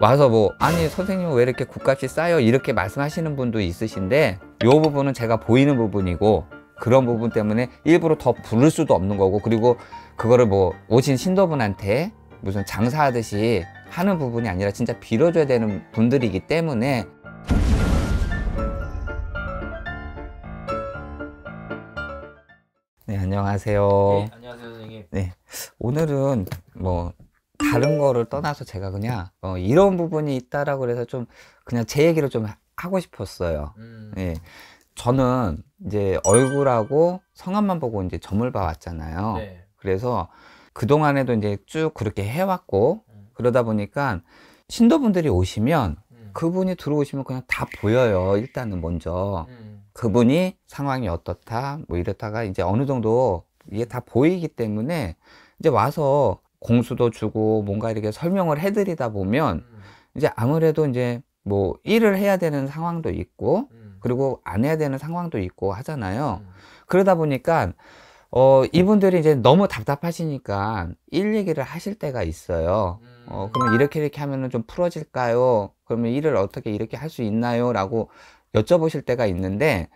와서 뭐 아니 선생님 왜 이렇게 국값이 싸요 이렇게 말씀하시는 분도 있으신데 이 부분은 제가 보이는 부분이고 그런 부분 때문에 일부러 더 부를 수도 없는 거고 그리고 그거를 뭐 오신 신도분한테 무슨 장사하듯이 하는 부분이 아니라 진짜 빌어줘야 되는 분들이기 때문에 네 안녕하세요 네 안녕하세요 선생님 네 오늘은 뭐 다른 거를 떠나서 제가 그냥 어, 이런 부분이 있다라고 해서 좀 그냥 제 얘기를 좀 하고 싶었어요. 음. 예. 저는 이제 얼굴하고 성함만 보고 이제 점을 봐왔잖아요. 네. 그래서 그동안에도 이제 쭉 그렇게 해왔고 음. 그러다 보니까 신도분들이 오시면 음. 그분이 들어오시면 그냥 다 보여요. 일단은 먼저. 음. 그분이 상황이 어떻다, 뭐 이렇다가 이제 어느 정도 이게 다 보이기 때문에 이제 와서 공수도 주고 뭔가 이렇게 설명을 해드리다 보면 이제 아무래도 이제 뭐 일을 해야 되는 상황도 있고 음. 그리고 안 해야 되는 상황도 있고 하잖아요. 음. 그러다 보니까 어 이분들이 이제 너무 답답하시니까 일 얘기를 하실 때가 있어요. 어 음. 그러면 이렇게 이렇게 하면은 좀 풀어질까요? 그러면 일을 어떻게 이렇게 할 수 있나요? 라고 여쭤보실 때가 있는데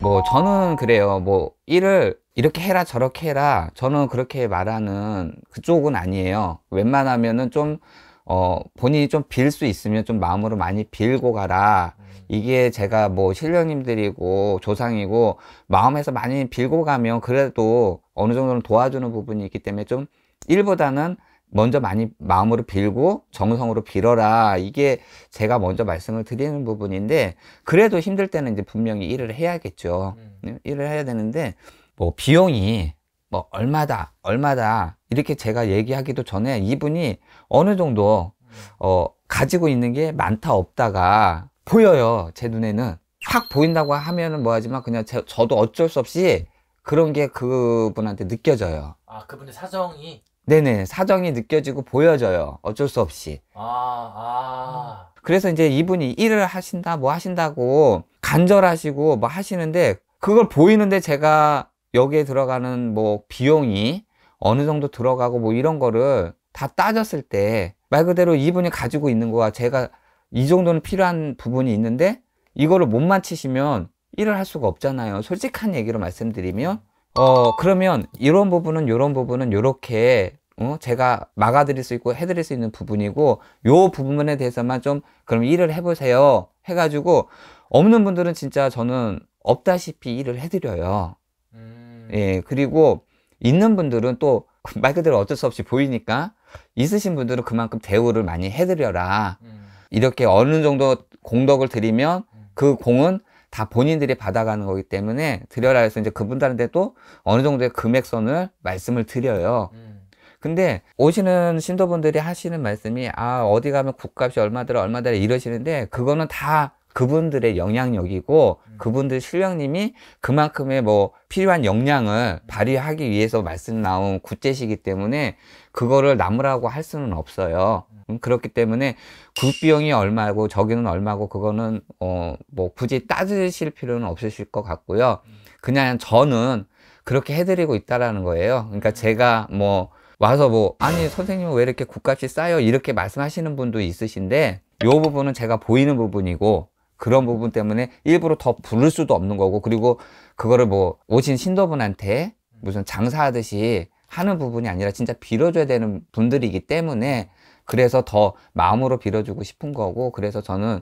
뭐 저는 그래요 뭐 일을 이렇게 해라 저렇게 해라 저는 그렇게 말하는 그쪽은 아니에요 웬만하면은 좀 어, 본인이 좀 빌 수 있으면 좀 마음으로 많이 빌고 가라. 음. 이게 제가 뭐 신령님들이고 조상이고 마음에서 많이 빌고 가면 그래도 어느 정도는 도와주는 부분이 있기 때문에 좀 일보다는 먼저 많이 마음으로 빌고 정성으로 빌어라. 이게 제가 먼저 말씀을 드리는 부분인데 그래도 힘들 때는 이제 분명히 일을 해야겠죠. 음. 네, 일을 해야 되는데 뭐 비용이 뭐 얼마다 얼마다 이렇게 제가 얘기하기도 전에 이분이 어느 정도 음. 어 가지고 있는 게 많다 없다가 보여요. 제 눈에는 확 보인다고 하면은 뭐하지만 그냥 제, 저도 어쩔 수 없이 그런 게 그분한테 느껴져요. 아 그분의 사정이 네네 사정이 느껴지고 보여져요 어쩔 수 없이 아, 아. 그래서 이제 이분이 일을 하신다 뭐 하신다고 간절하시고 뭐 하시는데 그걸 보이는데 제가 여기에 들어가는 뭐 비용이 어느 정도 들어가고 뭐 이런 거를 다 따졌을 때 말 그대로 이분이 가지고 있는 거와 제가 이 정도는 필요한 부분이 있는데 이거를 못 맞히시면 일을 할 수가 없잖아요 솔직한 얘기로 말씀드리면 어 그러면 이런 부분은 이런 부분은 이렇게 어, 제가 막아드릴 수 있고 해드릴 수 있는 부분이고 요 부분에 대해서만 좀 그럼 일을 해보세요 해가지고 없는 분들은 진짜 저는 없다시피 일을 해드려요 음... 예 그리고 있는 분들은 또 말 그대로 어쩔 수 없이 보이니까 있으신 분들은 그만큼 대우를 많이 해드려라 음... 이렇게 어느 정도 공덕을 드리면 음. 그 공은 다 본인들이 받아가는 거기 때문에 드려라 해서 이제 그분들한테도 어느 정도의 금액선을 말씀을 드려요. 음. 근데 오시는 신도분들이 하시는 말씀이 아 어디 가면 국값이 얼마 더라 얼마 더라 이러시는데 그거는 다 그분들의 영향력이고 음. 그분들 실력님이 그만큼의 뭐 필요한 역량을 음. 발휘하기 위해서 말씀 나온 구제시기 때문에 그거를 남으라고 할 수는 없어요. 음, 그렇기 때문에 국 비용이 얼마고 저기는 얼마고 그거는 어 뭐 굳이 따지실 필요는 없으실 것 같고요. 그냥 저는 그렇게 해드리고 있다라는 거예요. 그러니까 음. 제가 뭐 와서 뭐 아니 선생님 왜 이렇게 국값이 싸요 이렇게 말씀하시는 분도 있으신데 요 부분은 제가 보이는 부분이고 그런 부분 때문에 일부러 더 부를 수도 없는 거고 그리고 그거를 뭐 오신 신도분한테 무슨 장사하듯이 하는 부분이 아니라 진짜 빌어줘야 되는 분들이기 때문에 그래서 더 마음으로 빌어주고 싶은 거고 그래서 저는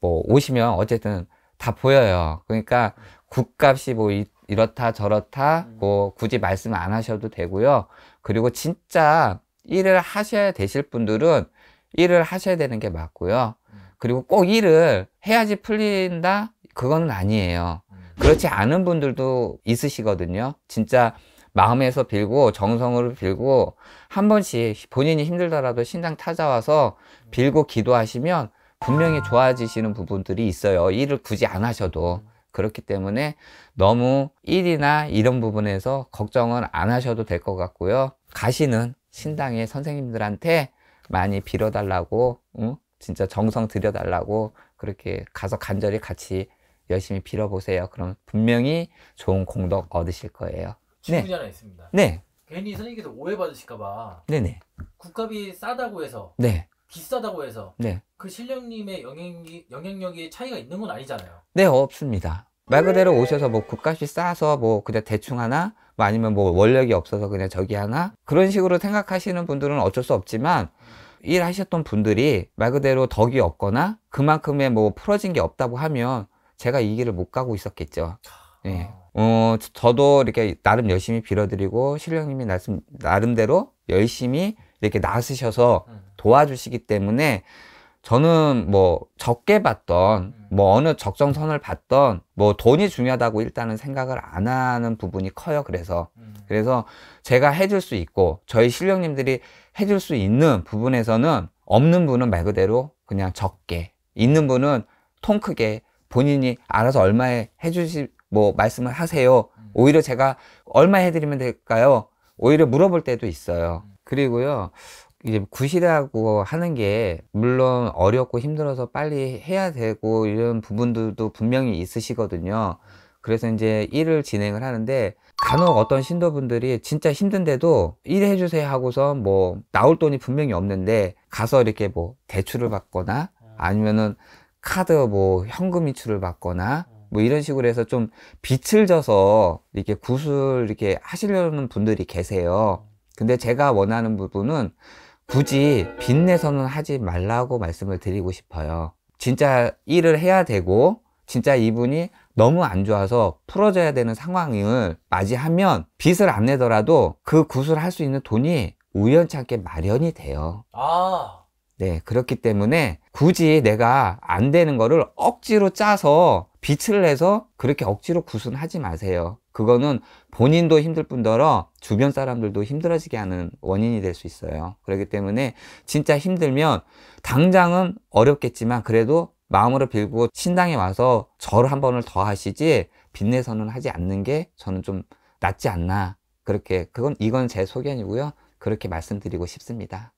뭐 오시면 어쨌든 다 보여요. 그러니까 국값이 뭐 이, 렇다 저렇다 음. 뭐 굳이 말씀 안 하셔도 되고요. 그리고 진짜 일을 하셔야 되실 분들은 일을 하셔야 되는 게 맞고요. 음. 그리고 꼭 일을 해야지 풀린다? 그건 아니에요. 음. 그렇지 않은 분들도 있으시거든요. 진짜 마음에서 빌고 정성으로 빌고 한 번씩 본인이 힘들더라도 신당 찾아와서 빌고 기도하시면 분명히 좋아지시는 부분들이 있어요. 일을 굳이 안 하셔도. 그렇기 때문에 너무 일이나 이런 부분에서 걱정은 안 하셔도 될 것 같고요. 가시는 신당의 선생님들한테 많이 빌어달라고, 응? 진짜 정성 들여달라고 그렇게 가서 간절히 같이 열심히 빌어보세요. 그럼 분명히 좋은 공덕 얻으실 거예요. 질문이 네. 하나 있습니다. 네. 괜히 선생님께서 오해받으실까봐. 네네. 네. 국값이 싸다고 해서. 네. 비싸다고 해서. 네. 그 실력님의 영향이, 영향력이 차이가 있는 건 아니잖아요. 네, 없습니다. 말 그대로 오셔서 뭐 국값이 싸서 뭐 그냥 대충 하나 뭐 아니면 뭐 원력이 없어서 그냥 저기 하나 그런 식으로 생각하시는 분들은 어쩔 수 없지만 일하셨던 분들이 말 그대로 덕이 없거나 그만큼의 뭐 풀어진 게 없다고 하면 제가 이 길을 못 가고 있었겠죠. 아. 예. 네. 어, 저도 이렇게 나름 열심히 빌어드리고 실령님이 말씀 나름대로 열심히 이렇게 나서셔서 음. 도와주시기 때문에 저는 뭐 적게 받던 음. 뭐 어느 적정선을 받던 뭐 돈이 중요하다고 일단은 생각을 안 하는 부분이 커요. 그래서 음. 그래서 제가 해줄 수 있고 저희 실령님들이 해줄 수 있는 부분에서는 없는 분은 말 그대로 그냥 적게 있는 분은 통 크게 본인이 알아서 얼마에 해주실 뭐 말씀을 하세요. 음. 오히려 제가 얼마 해드리면 될까요? 오히려 물어볼 때도 있어요. 음. 그리고요, 이제 구시라고 하는 게 물론 어렵고 힘들어서 빨리 해야 되고 이런 부분들도 분명히 있으시거든요. 그래서 이제 일을 진행을 하는데 간혹 어떤 신도분들이 진짜 힘든데도 일 해주세요 하고서 뭐 나올 돈이 분명히 없는데 가서 이렇게 뭐 대출을 받거나 음. 아니면은 카드 뭐 현금 인출을 받거나 뭐 이런 식으로 해서 좀 빛을 져서 이렇게 구슬 이렇게 하시려는 분들이 계세요. 근데 제가 원하는 부분은 굳이 빛내서는 하지 말라고 말씀을 드리고 싶어요. 진짜 일을 해야 되고 진짜 이분이 너무 안 좋아서 풀어져야 되는 상황을 맞이하면 빚을 안 내더라도 그 구슬 할 수 있는 돈이 우연찮게 마련이 돼요. 아. 네, 그렇기 때문에 굳이 내가 안 되는 거를 억지로 짜서 빛을 내서 그렇게 억지로 구순하지 마세요. 그거는 본인도 힘들 뿐더러 주변 사람들도 힘들어지게 하는 원인이 될 수 있어요. 그렇기 때문에 진짜 힘들면 당장은 어렵겠지만 그래도 마음으로 빌고 신당에 와서 절을한 번을 더 하시지 빛내서는 하지 않는 게 저는 좀 낫지 않나. 그렇게, 그건, 이건 제 소견이고요. 그렇게 말씀드리고 싶습니다.